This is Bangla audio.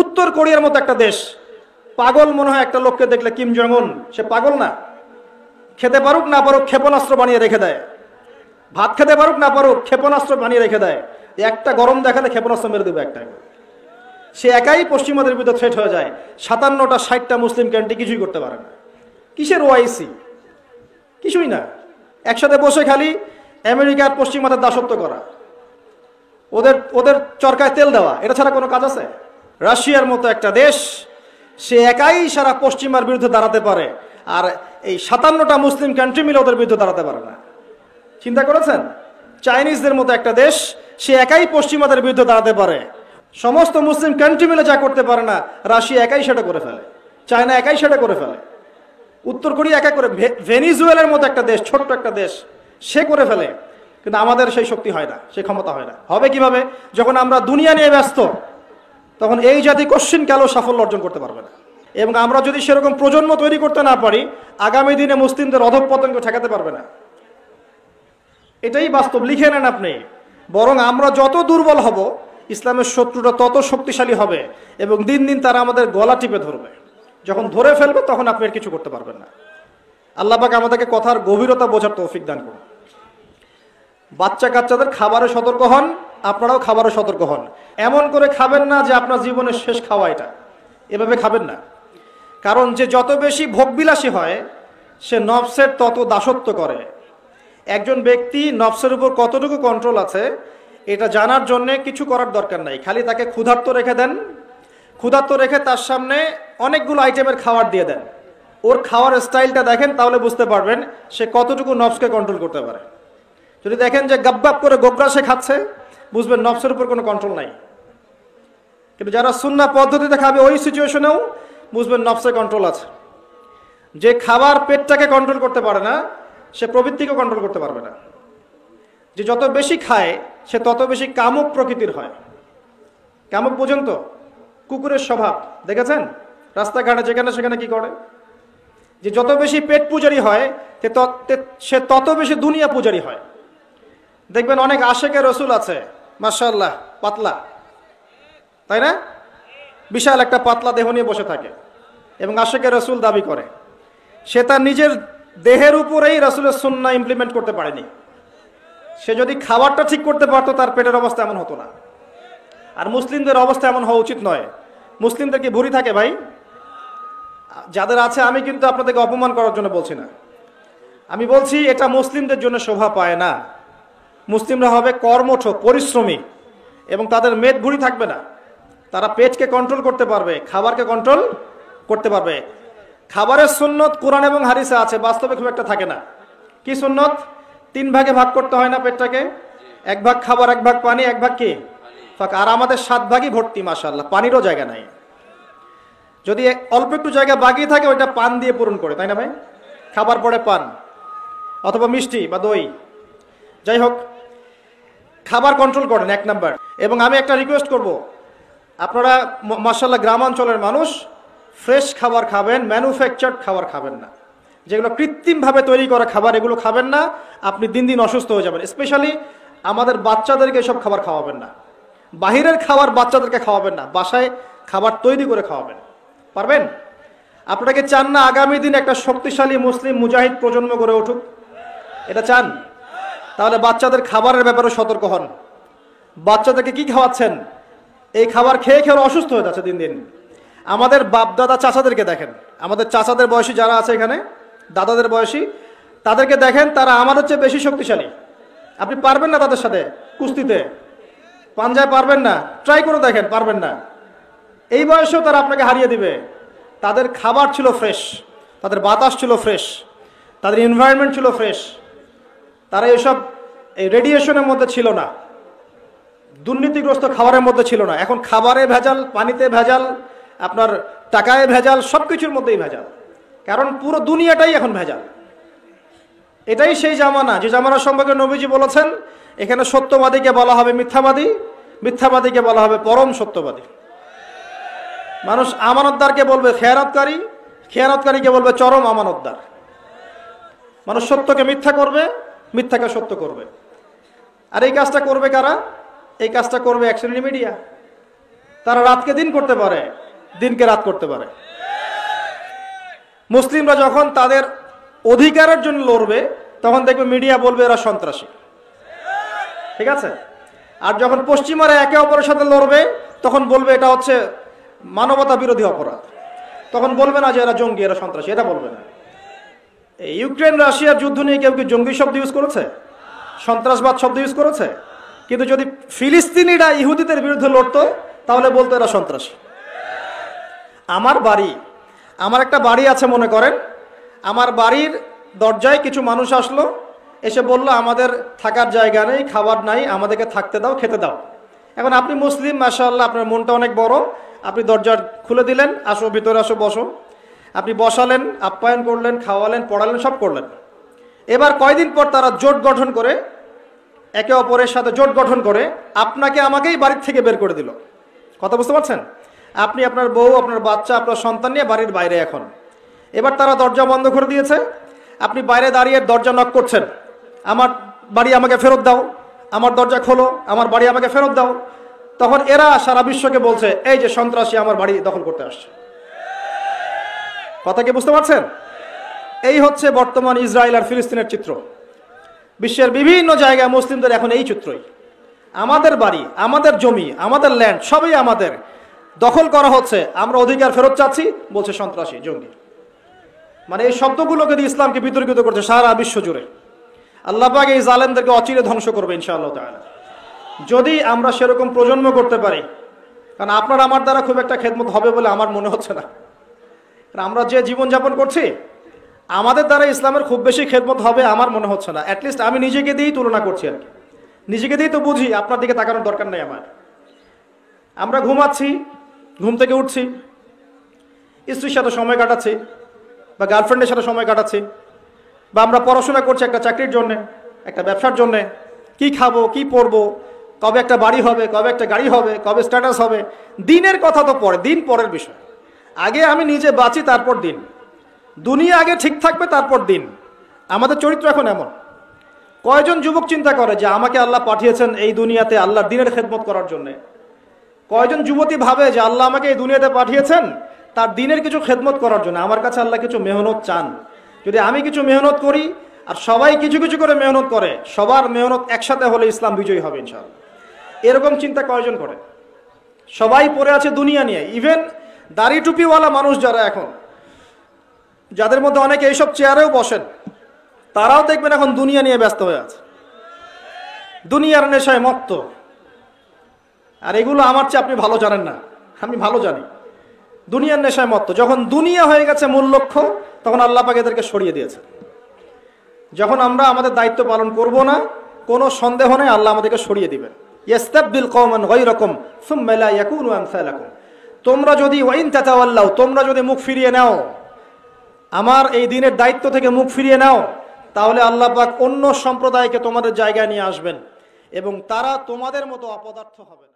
উত্তর কোরিয়ার মতো একটা দেশ পাগল মনে হয় একটা লোককে দেখলে কিম জঙ্গন সে পাগল না খেতে পারুক না পারুক ক্ষেপণাস্ত্র বানিয়ে রেখে দেয় ভাত খেতে পারুক না পারুক ক্ষেপণাস্ত্র বানিয়ে রেখে দেয় একটা গরম দেখালে ক্ষেপণাস্ত্র মেরে দেবে একটা সে একাই পশ্চিমাদের বিরুদ্ধে থ্রেট হয়ে যায় সাতান্নটা ষাটটা মুসলিম ক্যান্টি কিছুই করতে পারে না কিসের ওয়াইসি কিছুই না একসাথে বসে খালি আমেরিকার পশ্চিমাদের দাসত্ব করা ওদের ওদের চরকায় তেল দেওয়া এটা ছাড়া কোনো কাজ আছে রাশিয়ার মতো একটা দেশ সে একাই সারা পশ্চিমার বিরুদ্ধে দাঁড়াতে পারে আর এই সাতান্নটা মুসলিম কান্ট্রি মিলে ওদের বিরুদ্ধে দাঁড়াতে পারে না চিন্তা করেছেন চাইনিজদের মতো একটা দেশ সে একাই পশ্চিমাদের বিরুদ্ধে দাঁড়াতে পারে সমস্ত মুসলিম কান্ট্রি মিলে যা করতে পারে না রাশিয়া একাই সেটা করে ফেলে চায়না একাই সেটা করে ফেলে উত্তর কোরিয়া একা করে ভেনিজুয়েলের মতো একটা দেশ ছোট্ট একটা দেশ সে করে ফেলে কিন্তু আমাদের সেই শক্তি হয় না সেই ক্ষমতা হয় না হবে কিভাবে যখন আমরা দুনিয়া নিয়ে ব্যস্ত তখন এই জাতি কোশ্চিনকালেও সাফল্য অর্জন করতে পারবে না এবং আমরা যদি সেরকম প্রজন্ম তৈরি করতে না পারি আগামী দিনে মুসলিমদের পতঙ্গ ঠেকাতে পারবে না এটাই বাস্তব লিখে নেন আপনি বরং আমরা যত দুর্বল হব ইসলামের শত্রুটা তত শক্তিশালী হবে এবং দিন দিন তারা আমাদের গলা টিপে ধরবে যখন ধরে ফেলবে তখন আপনি আর কিছু করতে পারবেন না আল্লাহবাকে আমাদেরকে কথার গভীরতা বোঝার তৌফিক দান করুন বাচ্চা কাচ্চাদের খাবারে সতর্ক হন আপনারাও খাবারও সতর্ক হন এমন করে খাবেন না যে আপনার জীবনের শেষ খাওয়া এটা এভাবে খাবেন না কারণ যে যত বেশি ভোগবিলাসী হয় সে নফসের তত দাসত্ব করে একজন ব্যক্তি নফসের উপর কতটুকু কন্ট্রোল আছে এটা জানার জন্যে কিছু করার দরকার নাই খালি তাকে ক্ষুধার্ত রেখে দেন ক্ষুধার্ত রেখে তার সামনে অনেকগুলো আইটেমের খাবার দিয়ে দেন ওর খাওয়ার স্টাইলটা দেখেন তাহলে বুঝতে পারবেন সে কতটুকু নফসকে কন্ট্রোল করতে পারে যদি দেখেন যে গাপ করে গোগ্রা সে খাচ্ছে বুঝবেন নফসের উপর কোনো কন্ট্রোল নাই কিন্তু যারা সুন্না পদ্ধতিতে খাবে ওই সিচুয়েশনেও বুঝবেন নফসের কন্ট্রোল আছে যে খাবার পেটটাকে কন্ট্রোল করতে পারে না সে প্রবৃত্তিকে কন্ট্রোল করতে পারবে না যে যত বেশি খায় সে তত বেশি কামুক প্রকৃতির হয় কামুক পর্যন্ত কুকুরের স্বভাব দেখেছেন রাস্তাঘাটে যেখানে সেখানে কি করে যে যত বেশি পেট পূজারি হয় সে তত বেশি দুনিয়া পূজারি হয় দেখবেন অনেক আশেকে রসুল আছে মাসাল্লাহ পাতলা তাই না বিশাল একটা পাতলা দেহ নিয়ে বসে থাকে এবং আশেকে রসুল দাবি করে সে তার নিজের দেহের উপরেই রসুলের সুন্না ইমপ্লিমেন্ট করতে পারেনি সে যদি খাবারটা ঠিক করতে পারতো তার পেটের অবস্থা এমন হতো না আর মুসলিমদের অবস্থা এমন হওয়া উচিত নয় মুসলিমদের কি ভুরি থাকে ভাই যাদের আছে আমি কিন্তু আপনাদেরকে অপমান করার জন্য বলছি না আমি বলছি এটা মুসলিমদের জন্য শোভা পায় না মুসলিমরা হবে কর্মঠ পরিশ্রমী এবং তাদের মেদ ভুড়ি থাকবে না তারা পেটকে কন্ট্রোল করতে পারবে খাবারকে কন্ট্রোল করতে পারবে খাবারের সুন্নত কোরআন এবং হারিসা আছে বাস্তবে খুব একটা থাকে না কি সুন্নত তিন ভাগে ভাগ করতে হয় না পেটটাকে এক ভাগ খাবার এক ভাগ পানি এক ভাগ কি আর আমাদের সাত ভাগই ভর্তি মাসাল্লাহ পানিরও জায়গা নাই যদি অল্প একটু জায়গা বাকি থাকে ওইটা পান দিয়ে পূরণ করে তাই না ভাই খাবার পরে পান অথবা মিষ্টি বা দই যাই হোক খাবার কন্ট্রোল করেন এক নাম্বার এবং আমি একটা রিকোয়েস্ট করব। আপনারা মার্শাল্লাহ গ্রামাঞ্চলের মানুষ ফ্রেশ খাবার খাবেন ম্যানুফ্যাকচার্ড খাবার খাবেন না যেগুলো কৃত্রিমভাবে তৈরি করা খাবার এগুলো খাবেন না আপনি দিন দিন অসুস্থ হয়ে যাবেন স্পেশালি আমাদের বাচ্চাদেরকে এসব খাবার খাওয়াবেন না বাহিরের খাবার বাচ্চাদেরকে খাওয়াবেন না বাসায় খাবার তৈরি করে খাওয়াবেন পারবেন আপনারা কি চান না আগামী দিন একটা শক্তিশালী মুসলিম মুজাহিদ প্রজন্ম গড়ে উঠুক এটা চান তাহলে বাচ্চাদের খাবারের ব্যাপারে সতর্ক হন বাচ্চাদেরকে কি খাওয়াচ্ছেন এই খাবার খেয়ে খেয়ে অসুস্থ হয়ে যাচ্ছে দিন দিন আমাদের বাপদাদা চাচাদেরকে দেখেন আমাদের চাচাদের বয়সী যারা আছে এখানে দাদাদের বয়সী তাদেরকে দেখেন তারা আমাদের চেয়ে বেশি শক্তিশালী আপনি পারবেন না তাদের সাথে কুস্তিতে পাঞ্জায় পারবেন না ট্রাই করে দেখেন পারবেন না এই বয়সেও তারা আপনাকে হারিয়ে দিবে তাদের খাবার ছিল ফ্রেশ তাদের বাতাস ছিল ফ্রেশ তাদের এনভায়রনমেন্ট ছিল ফ্রেশ তারা এসব এই রেডিয়েশনের মধ্যে ছিল না দুর্নীতিগ্রস্ত খাবারের মধ্যে ছিল না এখন খাবারে ভেজাল পানিতে ভেজাল আপনার টাকায় ভেজাল সব কিছুর মধ্যেই ভেজাল কারণ পুরো দুনিয়াটাই এখন ভেজাল এটাই সেই জামানা যে জামানা সম্পর্কে নবীজি বলেছেন এখানে সত্যবাদীকে বলা হবে মিথ্যাবাদী মিথ্যাবাদীকে বলা হবে পরম সত্যবাদী মানুষ আমানতদারকে বলবে খেয়ারতকারী খেয়ারতকারীকে বলবে চরম আমানতদার মানুষ সত্যকে মিথ্যা করবে মিথ্যাকে সত্য করবে আর এই কাজটা করবে কারা এই কাজটা করবে এক শ্রেণী মিডিয়া তারা রাতকে দিন করতে পারে দিনকে রাত করতে পারে মুসলিমরা যখন তাদের অধিকারের জন্য লড়বে তখন দেখবে মিডিয়া বলবে এরা সন্ত্রাসী ঠিক আছে আর যখন পশ্চিমারা একে অপরের সাথে লড়বে তখন বলবে এটা হচ্ছে মানবতা বিরোধী অপরাধ তখন বলবে না যে এরা জঙ্গি এরা সন্ত্রাসী এটা বলবে না ইউক্রেন রাশিয়ার যুদ্ধ নিয়ে কেউ কি জঙ্গি শব্দ ইউজ করেছে সন্ত্রাসবাদ শব্দ ইউজ করেছে কিন্তু যদি ফিলিস্তিনিরা ইহুদিদের বিরুদ্ধে লড়ত তাহলে বলতো এরা সন্ত্রাসী আমার বাড়ি আমার একটা বাড়ি আছে মনে করেন আমার বাড়ির দরজায় কিছু মানুষ আসলো এসে বলল আমাদের থাকার জায়গা নেই খাবার নাই আমাদেরকে থাকতে দাও খেতে দাও এখন আপনি মুসলিম মাসা আপনার মনটা অনেক বড় আপনি দরজার খুলে দিলেন আসো ভিতরে আসো বসো আপনি বসালেন আপ্যায়ন করলেন খাওয়ালেন পড়ালেন সব করলেন এবার কয়দিন পর তারা জোট গঠন করে একে অপরের সাথে জোট গঠন করে আপনাকে আমাকেই বাড়ির থেকে বের করে দিল কথা বুঝতে পারছেন আপনি আপনার বউ আপনার বাচ্চা আপনার সন্তান নিয়ে বাড়ির বাইরে এখন এবার তারা দরজা বন্ধ করে দিয়েছে আপনি বাইরে দাঁড়িয়ে দরজা নক করছেন আমার বাড়ি আমাকে ফেরত দাও আমার দরজা খোলো আমার বাড়ি আমাকে ফেরত দাও তখন এরা সারা বিশ্বকে বলছে এই যে সন্ত্রাসী আমার বাড়ি দখল করতে আসছে কথা কি বুঝতে পারছেন এই হচ্ছে বর্তমান ইসরায়েল আর ফিলিস্তিনের চিত্র বিশ্বের বিভিন্ন জায়গায় মুসলিমদের এখন এই চিত্রই আমাদের বাড়ি আমাদের জমি আমাদের ল্যান্ড সবই আমাদের দখল করা হচ্ছে আমরা অধিকার ফেরত চাচ্ছি বলছে সন্ত্রাসী জঙ্গি মানে এই শব্দগুলোকে দিয়ে ইসলামকে বিতর্কিত করছে সারা বিশ্ব জুড়ে আল্লাহবাগ এই জালেমদেরকে অচিরে ধ্বংস করবে ইনশাআল্লাহ তাহলে যদি আমরা সেরকম প্রজন্ম করতে পারি কারণ আপনার আমার দ্বারা খুব একটা খেদমত হবে বলে আমার মনে হচ্ছে না আমরা যে জীবনযাপন করছি আমাদের দ্বারা ইসলামের খুব বেশি খেদমত হবে আমার মনে হচ্ছে না অ্যাটলিস্ট আমি নিজেকে দিয়েই তুলনা করছি আর কি নিজেকে দিয়েই তো বুঝি আপনার দিকে তাকানোর দরকার নেই আমার আমরা ঘুমাচ্ছি ঘুম থেকে উঠছি স্ত্রীর সাথে সময় কাটাচ্ছি বা গার্লফ্রেন্ডের সাথে সময় কাটাচ্ছি বা আমরা পড়াশোনা করছি একটা চাকরির জন্যে একটা ব্যবসার জন্যে কি খাবো কি পরবো কবে একটা বাড়ি হবে কবে একটা গাড়ি হবে কবে স্ট্যাটাস হবে দিনের কথা তো পরে দিন পরের বিষয় আগে আমি নিজে বাঁচি তারপর দিন দুনিয়া আগে ঠিক থাকবে তারপর দিন আমাদের চরিত্র এখন এমন কয়জন যুবক চিন্তা করে যে আমাকে আল্লাহ পাঠিয়েছেন এই দুনিয়াতে আল্লাহ দিনের খেদমত করার জন্য কয়জন যুবতী ভাবে যে আল্লাহ আমাকে এই দুনিয়াতে পাঠিয়েছেন তার দিনের কিছু খেদমত করার জন্য আমার কাছে আল্লাহ কিছু মেহনত চান যদি আমি কিছু মেহনত করি আর সবাই কিছু কিছু করে মেহনত করে সবার মেহনত একসাথে হলে ইসলাম বিজয়ী হবে ইনশাল এরকম চিন্তা কয়জন করে সবাই পড়ে আছে দুনিয়া নিয়ে ইভেন দাড়ি টুপিওয়ালা মানুষ যারা এখন যাদের মধ্যে অনেকে এইসব চেয়ারেও বসেন তারাও দেখবেন এখন দুনিয়া নিয়ে ব্যস্ত হয়ে আছে দুনিয়ার নেশায় মত্ত আর এগুলো আমার চেয়ে আপনি ভালো জানেন না আমি ভালো জানি দুনিয়ার নেশায় মত্ত যখন দুনিয়া হয়ে গেছে মূল লক্ষ্য তখন আল্লাহ পাক এদেরকে সরিয়ে দিয়েছে যখন আমরা আমাদের দায়িত্ব পালন করব না কোনো সন্দেহ নেই আল্লাহ আমাদেরকে সরিয়ে দিবেন ইয়াস্তাব্দিল কওমান গায়রাকুম সুম্মা লা ইয়াকুনু আমসালাকুম তোমরা যদি ওয়াইন চাচাওয়াল্লাও তোমরা যদি মুখ ফিরিয়ে নাও আমার এই দিনের দায়িত্ব থেকে মুখ ফিরিয়ে নাও তাহলে আল্লাহ পাক অন্য সম্প্রদায়কে তোমাদের জায়গায় নিয়ে আসবেন এবং তারা তোমাদের মতো অপদার্থ হবে